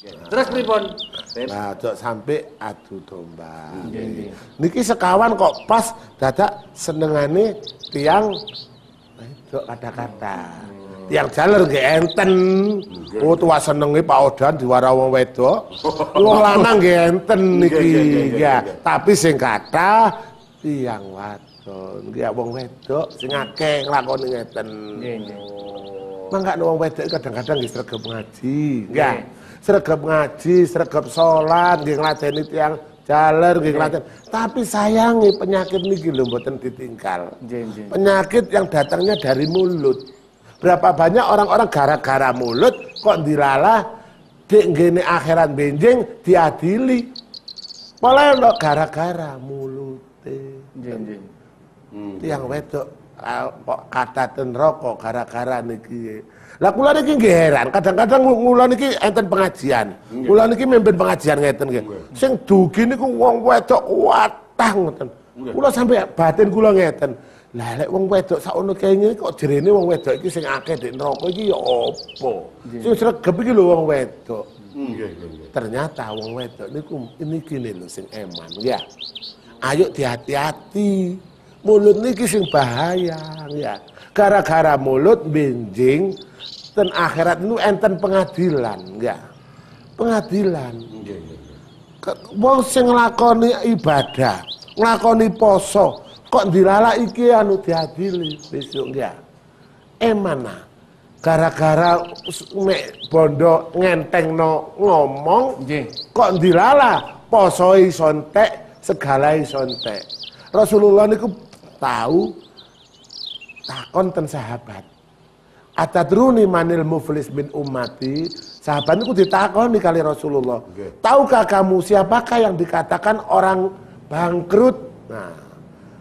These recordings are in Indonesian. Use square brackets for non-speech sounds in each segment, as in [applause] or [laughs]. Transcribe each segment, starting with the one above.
Terus pripun? Nah, dok sampai adu domba. Niki sekawan kok pas dadak senengane tiang dok kata-kata. Tiang jalur nggih enten. Oh, tua senenge Pak Odan diwara wong wedok. Wong lanang nggih enten niki. Ya, tapi sing kata tiang wadon. Nggih wong wedok sing akeh nglakoni ngeten. nggih. Mangka wong wedek kadang-kadang nggih sregep ngaji, nggih. Sregep ngaji, sholat, gak ngelatih itu yang jalar, gak ngelatih. Tapi sayangi penyakit ini lho mboten ditinggal. Penyakit yang datangnya dari mulut. Berapa banyak orang-orang gara-gara mulut kok dilalah gini akhiran akhirat benjing diadili. Malah gara-gara mulut. Nggih, nggih. Hmm. Tiang wedok Ah, kok kataten rokok gara-gara niki. Lah kula niki nggih heran, kadang-kadang kula niki enten pengajian. Kula niki mimpin pengajian ngeten nggih. Sing dugi niku wong wedok watah ngoten. Kula sampe batin kula ngeten. Lah lek wong wedok sakno kene kok jerene wong wedok iki sing akeh dek neraka iki ya apa? Sing sregep iki lho wong wedok. Hmm, Ternyata wong wedok niku ini gini lho sing eman ya. Ayo dihati-hati mulut niki kisah bahaya ya gara-gara mulut binjing dan akhirat nu enten pengadilan ya pengadilan iya, iya, iya. wong sing nglakoni ibadah nglakoni poso kok dilala iki anu diadili besok ya emana ah. gara-gara mek bondo no ngomong kok dilala poso isontek segala isontek Rasulullah niku tahu takon ten sahabat Atadruni manil muflis bin umati Sahabat itu ditakon di kali Rasulullah okay. Tahukah kamu siapakah yang dikatakan orang bangkrut Nah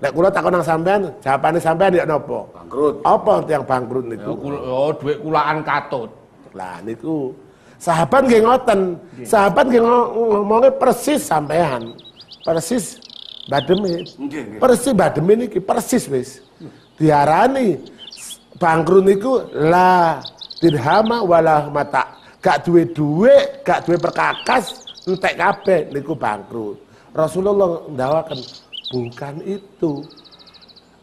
Nek kula takon nang sampean, jawabane sampean ya nopo? Bangkrut. Apa yang bangkrut niku? Ya kula ya, oh, dhuwit kulaan katut. Lah niku sahabat nggih ngoten. Sahabat nggih ngomongnya persis sampean. Persis bademe. Persis bademe niki persis wis. tiarani bangkrut niku la dirhama wala mata. Gak duwe duwe, gak duwe perkakas, entek kabeh niku bangkrut. Rasulullah ndawakan bukan itu.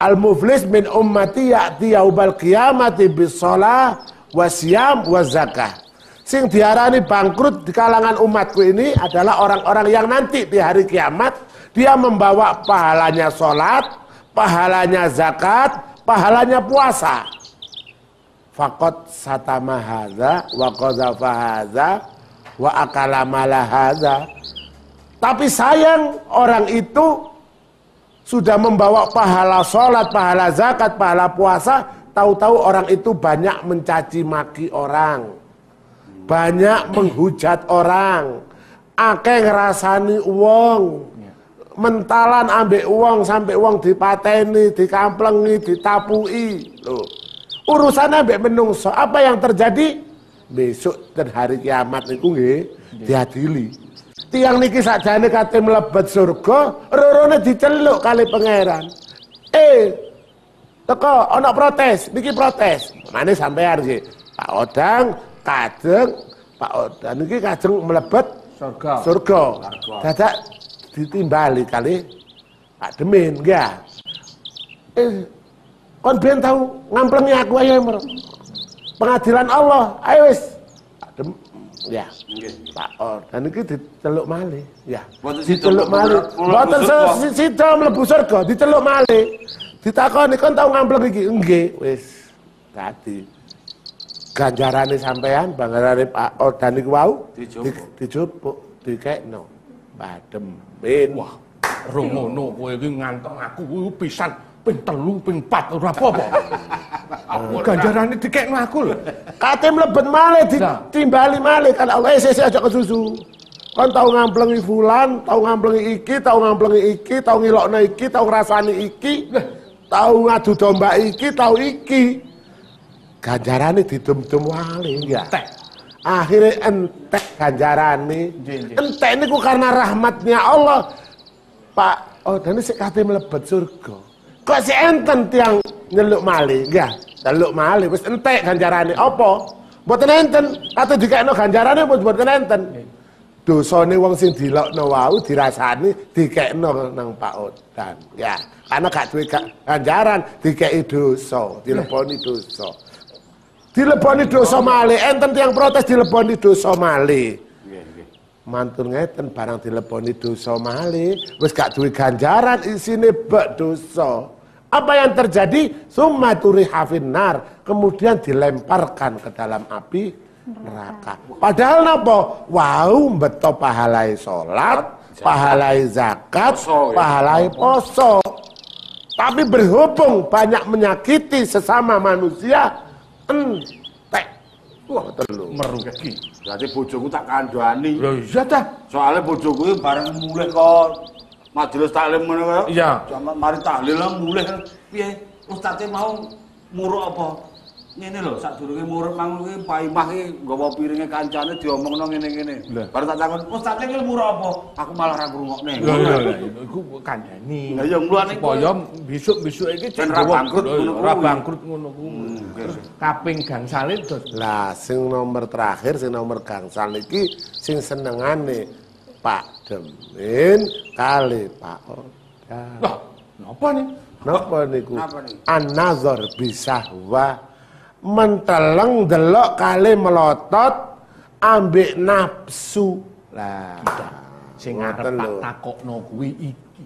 Al muflis min ummati ya'ti yaubal qiyamati ibisola wasiam wa zakah sing diarani bangkrut di kalangan umatku ini adalah orang-orang yang nanti di hari kiamat dia membawa pahalanya sholat, pahalanya zakat, pahalanya puasa. Fakot satama haza, wa qadzafa wa akalamala haza. Tapi sayang orang itu sudah membawa pahala sholat, pahala zakat, pahala puasa, tahu-tahu orang itu banyak mencaci maki orang banyak menghujat orang akeh ngerasani uang, mentalan ambek uang sampai uang dipateni dikamplengi ditapui loh urusan ambek menungso apa yang terjadi besok dan hari kiamat niku nggih diadili tiang niki sakjane kate mlebet surga rorone diceluk kali pangeran eh teko ana protes niki protes mana sampai nggih Pak Odang Kajeng Pak Or niki kajeng mlebet surga. Surga. Dadak ditimbali kali Pak Demin ya, Eh kon ben tau ngamplengi aku ayo Pengadilan Allah, ayo wis. Pak Dem ya. Nggih. Pak Oda niki diceluk malih, ya. Diceluk malih. Mboten sida mlebu surga, diceluk malih. Ditakoni kon tau ngampleng iki? Nggih, wis. tadi ganjarane sampean bangarane Pak Ordan niku wau dijupuk dikekno padem ben wah rumono kowe iki ngantong aku pisan ping telu ping pat ora apa-apa ganjarane dikekno aku lho kate mlebet malih ditimbali malih kan Allah eh sik aja kesusu kan tau ngamplengi fulan, tau ngamplengi iki, tau ngamplengi iki, tau ngilokna iki, tau ngrasani iki, tau ngadu domba iki, tau iki ganjaran ini didem tum wali ya. Entek. Akhirnya entek ganjaran ini Entek ku karena rahmatnya Allah. Pak, oh dan ini kate mlebet surga. Kok si enten tiang nyeluk mali, ya. Nyeluk mali terus entek ganjaran ini. Apa? Mboten enten, ini ganjaran ini buat mboten enten. uang yang dilok no wau dirasani dikekno nang Pak Odan. Ya, karena gak duit ganjaran dikeki dosa, dileponi dosa dileboni dosa male enten tiang protes dileboni dosa male mantun ngeten barang dileboni dosa male wis gak duwe ganjaran isine bak dosa apa yang terjadi summa turihafin hafinar kemudian dilemparkan ke dalam api neraka padahal napa wau beto pahalai salat pahalai zakat pahalai ya. poso tapi berhubung banyak menyakiti sesama manusia entek wah telu merugi berarti bojoku tak kandhani Ya, iya ta soalnya bojoku ini bareng mulih kok majelis taklim ngene kaya iya mari tahlil mulih piye ustaznya mau muruk apa ngene lho sak durunge murid mang kuwi paimah ki nggawa piringe kancane diomongno ngene-ngene. Baru tak takon, "Ustaz iki ilmu apa?" Aku malah ra ngrungokne. Lho lho iku kandhani. Lah ya ngluane supaya besuk-besuk iki ora bangkrut ngono kuwi. Ora bangkrut ngono kuwi. Kaping gangsale dos. Lah sing nomor terakhir sing nomor gangsal iki sing senengane Pak Demin kali Pak Oda. Lah napa nih? Napa nih niku? An-nazar bisahwa menteleng delok kali melotot ambek nafsu lah sing ngarep tak takokno kuwi iki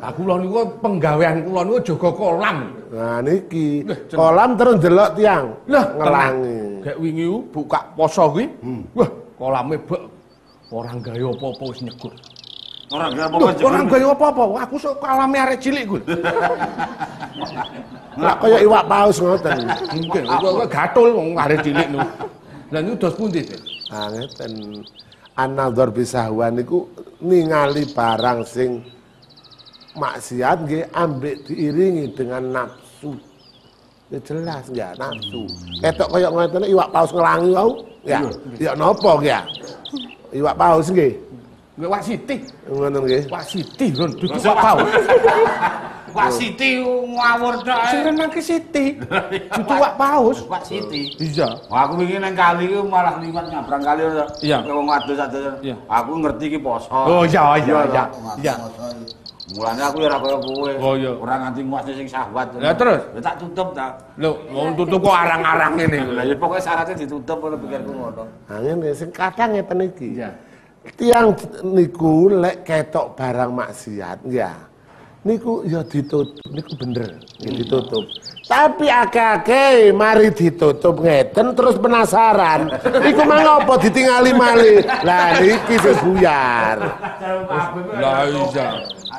nah aku lho niku penggawean kula niku jaga kolam nah niki kolam terus delok tiang lah ngelangi gek wingi buka poso kuwi hmm. wah kolame bek orang gawe apa-apa wis nyegur Orang gak apa-apa. Orang gak apa-apa. Aku sok alami arek cilik gue. [laughs] Lah kaya iwak paus ngoten. Mungkin gua gatul wong arek cilik lu. Lah niku dos pundi, Dik? Ah ngeten. an bisahwan niku ningali barang sing maksiat nggih ambek diiringi dengan nafsu. Ya jelas ya nafsu. Ketok kaya ngoten iwak paus ngelangi wau. Ya, iya. ya napa ya? Iwak paus nggih. Nggih wasiti. Ngoten nggih. Wasiti Ron dudu Pak Pau. Wasiti ngawur tok. Sing renangke Siti. Dudu Pak Paus. Wasiti. Iya. Aku wingi nang kali ku malah liwat nyabrang kali ora. Iya. Wong adus-adus. Iya. Aku ngerti iki poso. Oh iya iya iya. Iya. iya. Mulane aku ya ora kaya kowe. Oh iya. Ora nganti nguasni sing syahwat. Lah terus? Ya tak tutup ta. Lho, wong tutup kok arang-arang ngene. Lah ya pokoke syaratnya ditutup ngono pikirku ngono. Ha ya, ngene sing kadang ya, ngeten iki. Iya tiang niku lek ketok barang maksiat ya niku ya ditutup niku bener ya hmm. ditutup tapi akeh-akeh mari ditutup ngeten terus penasaran [laughs] niku mah apa ditingali mali, lah niki wis buyar lah iya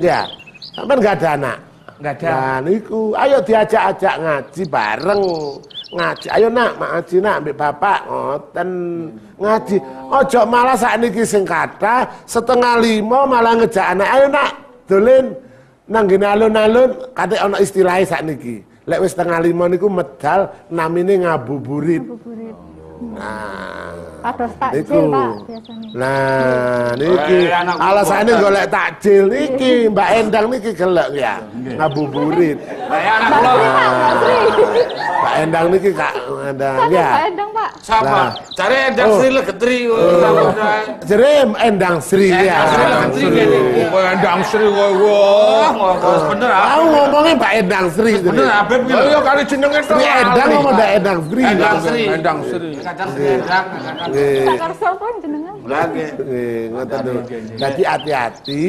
Ya. Sampai nggak ada anak. Nggak ada. Nah, niku, ayo diajak-ajak ngaji bareng. Ngaji. Ayo nak, mak ngaji nak ambil bapak ngoten ngaji. Ojo malah saat niki sing kata setengah lima malah ngejak anak. Ayo nak, dolin, nang gini alun-alun kate ana istilahnya saat niki. Lek setengah lima niku medal namine ngabuburit. Ngabuburit. Hmm. Nah, kados takjil Pak biasanya. Nah, niki alasane golek takjil niki Mbak Endang niki gelek ya ngabuburit. Ya, nah, Mbak Endang niki Kak Endang ya. Mbak Endang Pak. Sama. Cari Endang oh. Sri legetri. Jere oh. Endang Sri ya. ya Endang Sri Endang Sri wah. Oh, bener ah. Aku ngomongnya Mbak Endang Sri. Bener Abib. kalau gitu. iya, kali jenenge Sri Endang ngomong Mbak Endang Sri. Endang Sri. Endang Sri. Iya. kadang iya. iya, hati-hati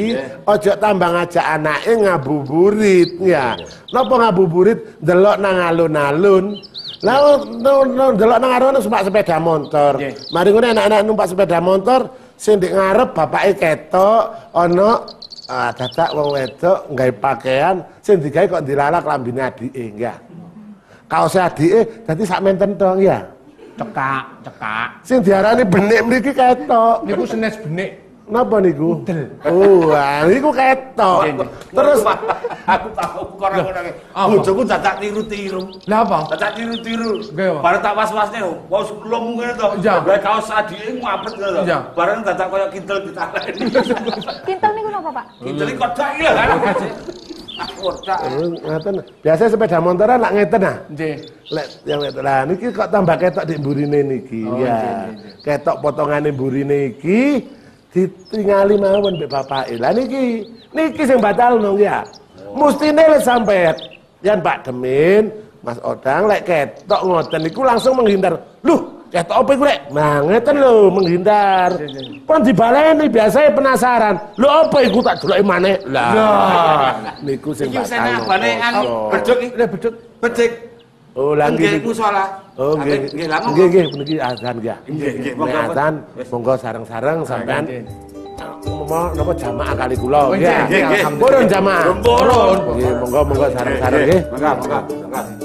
ojo tambang aja anake ngabuburit ya nopo ngabuburit delok nang alun-alun lalu no no delok nang alun numpak sepeda motor. Mari ngene anak-anak numpak sepeda motor sing ndek ngarep bapake ketok ana ah dadak wong wedok nggawe pakaian sing digawe kok dilalak lambine adike ya. kaos adike dadi sak menten dong ya cekak, cekak. Sing diarani benik mriki ketok. Niku senes benik. Napa niku? Udel. Oh, ah, niku ketok. Terus aku tahu kok ora ngono. Bojoku dadak tiru-tiru. Lah apa? Dadak tiru-tiru. Baru tak was-wasne, oh. wis lum ngene to. Iya. Lah kaos adike eh, ngapet ngono to. Iya. Bareng dadak koyo kintel ditaleni. Kintel niku napa, Pak? Kintel iki kodhak iki lho kan. Eh, ngeten. Biasa sepeda motoran lak ngeten nah. Nggih. Lek yang ngeten. Lah niki kok tambah ketok di burine niki. Oh, ya. Ketok potongane mburine iki ditingali mawon mbek bapak Lah niki, niki sing batalno ya. Oh. Mustine lek sampean Yan Pak Demin, Mas Odang lek ketok ngoten niku langsung menghindar. Loh, Ya topik gue, nah ngeten lho menghindar. Iya, iya, iya. balai ini biasanya penasaran. Lo apa iku tak yang mana? Lah. Nah. Niku nggak batal. Iki senabane kan bedhek iki. Bedhek. Bedhek. Oh, lagi nggih iku salah. Oh, lagi. Nggih, lha monggo. Nggih, azan ya. Nggih, nggih, monggo azan. Monggo sareng-sareng sampean. Mau nopo jamaah kali kula. jama. nggih. Purun jamaah. Purun. Nggih, monggo monggo sarang sareng Mangga, mangga, mangga.